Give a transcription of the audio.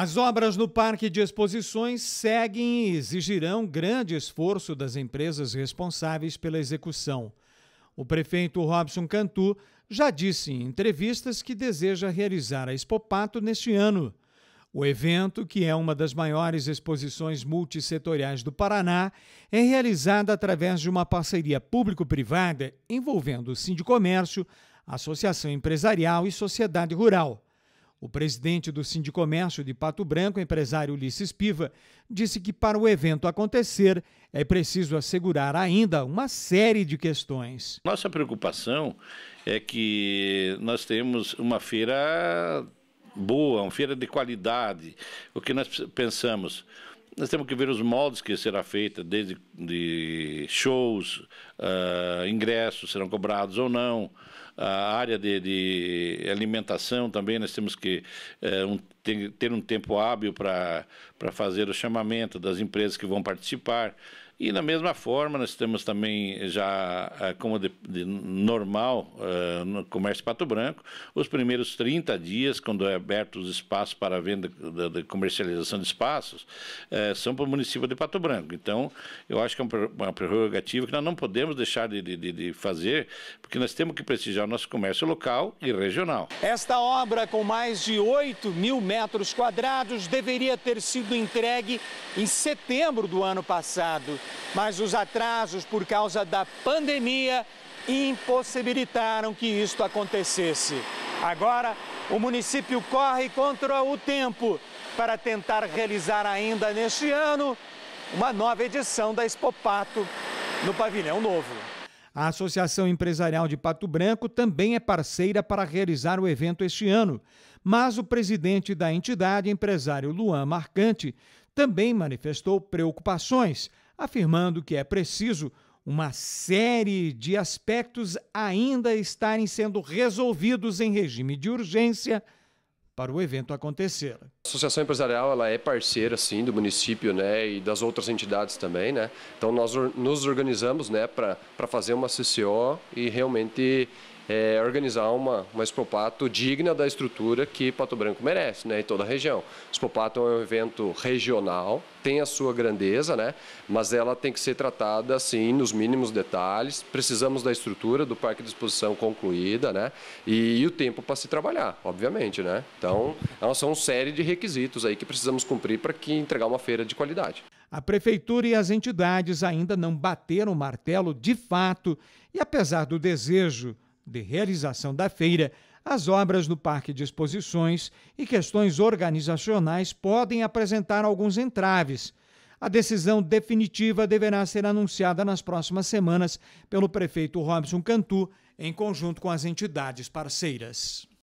As obras no Parque de Exposições seguem e exigirão grande esforço das empresas responsáveis pela execução. O prefeito Robson Cantu já disse em entrevistas que deseja realizar a Expopato neste ano. O evento, que é uma das maiores exposições multissetoriais do Paraná, é realizado através de uma parceria público-privada envolvendo o Sindicomércio, Associação Empresarial e Sociedade Rural. O presidente do Sindicomércio de Pato Branco, empresário Ulisses Piva, disse que para o evento acontecer é preciso assegurar ainda uma série de questões. Nossa preocupação é que nós temos uma feira boa, uma feira de qualidade. O que nós pensamos? Nós temos que ver os moldes que será feita, desde de shows, uh, ingressos serão cobrados ou não, a área de, de alimentação também, nós temos que uh, um, ter, ter um tempo hábil para fazer o chamamento das empresas que vão participar. E da mesma forma, nós temos também já eh, como de, de normal uh, no comércio Pato Branco, os primeiros 30 dias, quando é aberto os espaços para a venda de comercialização de espaços, uh, são para o município de Pato Branco. Então, eu acho que é uma prerrogativa que nós não podemos deixar de, de, de fazer, porque nós temos que prestigiar o nosso comércio local e regional. Esta obra, com mais de 8 mil metros quadrados, deveria ter sido entregue em setembro do ano passado mas os atrasos por causa da pandemia impossibilitaram que isto acontecesse. Agora, o município corre contra o tempo para tentar realizar ainda neste ano uma nova edição da Expopato no Pavilhão Novo. A Associação Empresarial de Pato Branco também é parceira para realizar o evento este ano, mas o presidente da entidade, empresário Luan Marcante, também manifestou preocupações afirmando que é preciso uma série de aspectos ainda estarem sendo resolvidos em regime de urgência para o evento acontecer. A associação empresarial ela é parceira sim do município, né, e das outras entidades também, né. Então nós nos organizamos, né, para fazer uma CCO e realmente é, organizar uma, uma Expopato digna da estrutura que Pato Branco merece, né, em toda a região. Expopato é um evento regional, tem a sua grandeza, né, mas ela tem que ser tratada assim nos mínimos detalhes. Precisamos da estrutura do parque de exposição concluída, né, e, e o tempo para se trabalhar, obviamente, né. Então, é são uma série de requisitos aí que precisamos cumprir para que entregar uma feira de qualidade. A prefeitura e as entidades ainda não bateram o martelo de fato, e apesar do desejo de realização da feira, as obras no Parque de Exposições e questões organizacionais podem apresentar alguns entraves. A decisão definitiva deverá ser anunciada nas próximas semanas pelo prefeito Robson Cantu, em conjunto com as entidades parceiras.